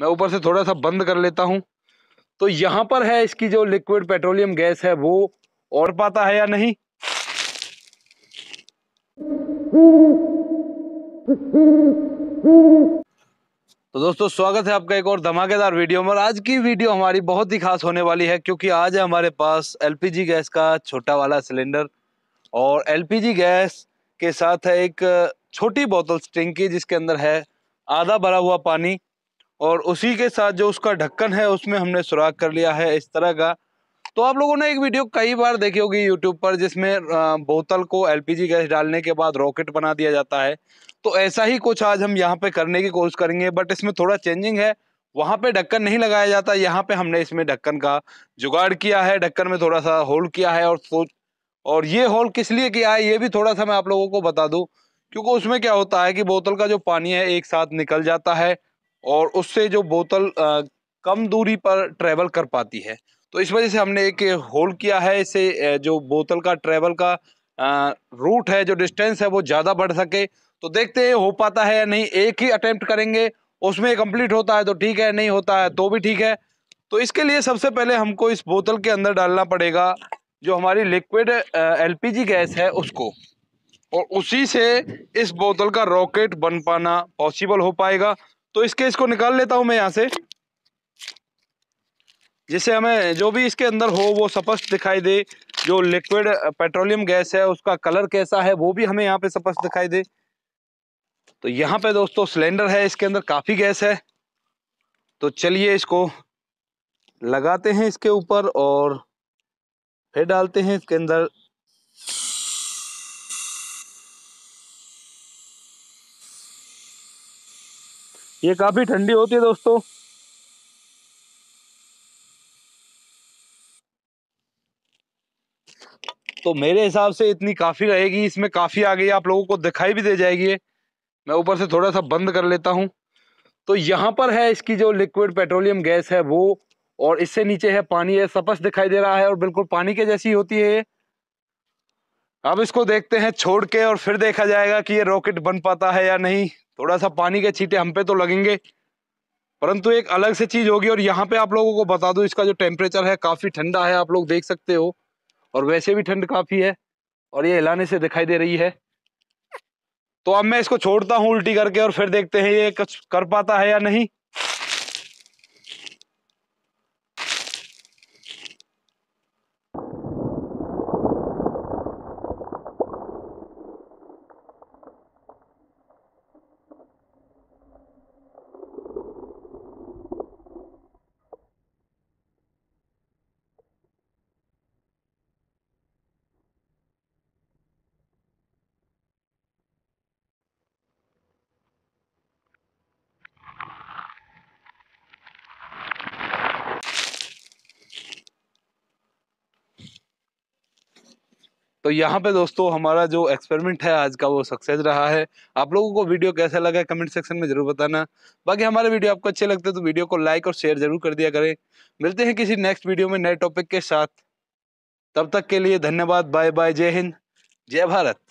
मैं ऊपर से थोड़ा सा बंद कर लेता हूँ तो यहाँ पर है इसकी जो लिक्विड पेट्रोलियम गैस है वो और पाता है या नहीं तो दोस्तों स्वागत है आपका एक और धमाकेदार वीडियो में और आज की वीडियो हमारी बहुत ही खास होने वाली है क्योंकि आज है हमारे पास एलपीजी गैस का छोटा वाला सिलेंडर और एलपीजी गैस के साथ है एक छोटी बोतल स्टिंग की जिसके अंदर है आधा भरा हुआ पानी और उसी के साथ जो उसका ढक्कन है उसमें हमने सुराख कर लिया है इस तरह का तो आप लोगों ने एक वीडियो कई बार देखी होगी यूट्यूब पर जिसमें बोतल को एलपीजी गैस डालने के बाद रॉकेट बना दिया जाता है तो ऐसा ही कुछ आज हम यहाँ पे करने की कोशिश करेंगे बट इसमें थोड़ा चेंजिंग है वहाँ पे ढक्कन नहीं लगाया जाता यहाँ पे हमने इसमें ढक्कन का जुगाड़ किया है ढक्कन में थोड़ा सा होल किया है और सोच और ये होल किस लिए किया है ये भी थोड़ा सा मैं आप लोगों को बता दूँ क्योंकि उसमें क्या होता है कि बोतल का जो पानी है एक साथ निकल जाता है और उससे जो बोतल आ, कम दूरी पर ट्रैवल कर पाती है तो इस वजह से हमने एक होल किया है इसे जो बोतल का ट्रैवल का आ, रूट है जो डिस्टेंस है वो ज़्यादा बढ़ सके तो देखते हैं हो पाता है या नहीं एक ही अटैम्प्ट करेंगे उसमें कंप्लीट होता है तो ठीक है नहीं होता है तो भी ठीक है तो इसके लिए सबसे पहले हमको इस बोतल के अंदर डालना पड़ेगा जो हमारी लिक्विड एलपीजी गैस है उसको और उसी से इस बोतल का रॉकेट बन पाना पॉसिबल हो पाएगा तो इसके इसको निकाल लेता हूं मैं यहां से जिससे हमें जो भी इसके अंदर हो वो स्पष्ट दिखाई दे जो लिक्विड पेट्रोलियम गैस है उसका कलर कैसा है वो भी हमें यहाँ पे स्पष्ट दिखाई दे तो यहाँ पे दोस्तों सिलेंडर है इसके अंदर काफ़ी गैस है तो चलिए इसको लगाते हैं इसके ऊपर और फिर डालते हैं इसके अंदर ये काफ़ी ठंडी होती है दोस्तों तो मेरे हिसाब से इतनी काफ़ी रहेगी इसमें काफ़ी आ गई आप लोगों को दिखाई भी दे जाएगी मैं ऊपर से थोड़ा सा बंद कर लेता हूं तो यहां पर है इसकी जो लिक्विड पेट्रोलियम गैस है वो और इससे नीचे है पानी है सपस दिखाई दे रहा है और बिल्कुल पानी के जैसी होती है ये अब इसको देखते हैं छोड़ के और फिर देखा जाएगा कि ये रॉकेट बन पाता है या नहीं थोड़ा सा पानी के छींटे हम पे तो लगेंगे परंतु एक अलग से चीज़ होगी और यहाँ पे आप लोगों को बता दूँ इसका जो टेम्परेचर है काफ़ी ठंडा है आप लोग देख सकते हो और वैसे भी ठंड काफ़ी है और ये हिलाने से दिखाई दे रही है तो अब मैं इसको छोड़ता हूँ उल्टी करके और फिर देखते हैं ये कुछ कर पाता है या नहीं तो यहाँ पे दोस्तों हमारा जो एक्सपेरिमेंट है आज का वो सक्सेस रहा है आप लोगों को वीडियो कैसा लगा कमेंट सेक्शन में ज़रूर बताना बाकी हमारे वीडियो आपको अच्छे लगते हैं तो वीडियो को लाइक और शेयर ज़रूर कर दिया करें मिलते हैं किसी नेक्स्ट वीडियो में नए टॉपिक के साथ तब तक के लिए धन्यवाद बाय बाय जय हिंद जय भारत